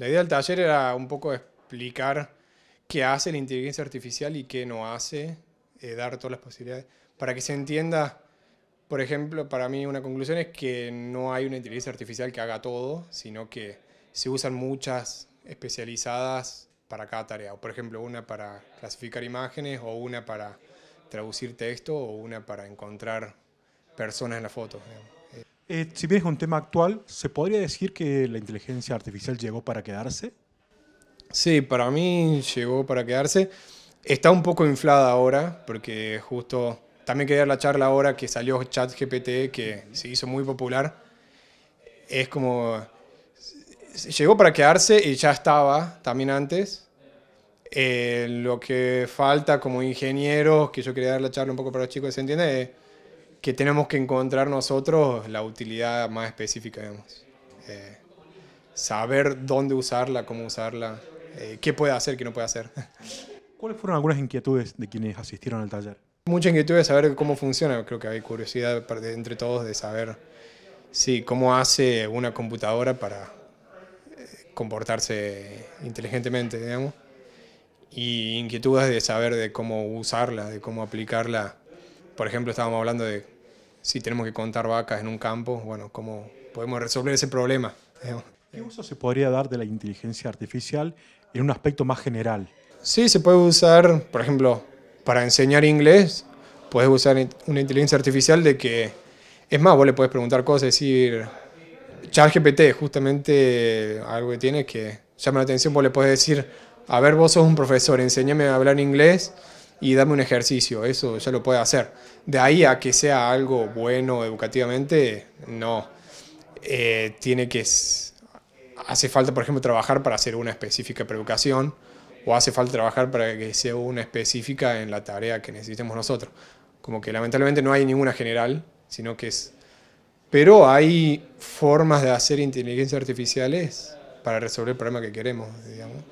La idea del taller era un poco explicar qué hace la inteligencia artificial y qué no hace, eh, dar todas las posibilidades, para que se entienda, por ejemplo, para mí una conclusión es que no hay una inteligencia artificial que haga todo, sino que se usan muchas especializadas para cada tarea, o por ejemplo una para clasificar imágenes, o una para traducir texto, o una para encontrar personas en la foto. Eh, si bien es un tema actual, ¿se podría decir que la inteligencia artificial llegó para quedarse? Sí, para mí llegó para quedarse. Está un poco inflada ahora, porque justo también quería la charla ahora que salió ChatGPT, que se hizo muy popular. Es como. Llegó para quedarse y ya estaba también antes. Eh, lo que falta como ingenieros, que yo quería dar la charla un poco para los chicos, ¿se entiende? Eh, que tenemos que encontrar nosotros la utilidad más específica, digamos. Eh, saber dónde usarla, cómo usarla, eh, qué puede hacer, qué no puede hacer. ¿Cuáles fueron algunas inquietudes de quienes asistieron al taller? Mucha inquietudes de saber cómo funciona, creo que hay curiosidad entre todos de saber sí, cómo hace una computadora para eh, comportarse inteligentemente, digamos, y inquietudes de saber de cómo usarla, de cómo aplicarla por ejemplo, estábamos hablando de si tenemos que contar vacas en un campo, bueno, cómo podemos resolver ese problema. ¿Qué uso se podría dar de la inteligencia artificial en un aspecto más general? Sí, se puede usar, por ejemplo, para enseñar inglés, puedes usar una inteligencia artificial de que, es más, vos le puedes preguntar cosas, decir, ChatGPT, justamente algo que tiene que llama la atención, vos le puedes decir, a ver, vos sos un profesor, enséñame a hablar inglés y dame un ejercicio, eso ya lo puede hacer. De ahí a que sea algo bueno educativamente, no. Eh, tiene que... Hace falta, por ejemplo, trabajar para hacer una específica pre-educación o hace falta trabajar para que sea una específica en la tarea que necesitemos nosotros. Como que lamentablemente no hay ninguna general, sino que es... Pero hay formas de hacer inteligencias artificiales para resolver el problema que queremos, digamos.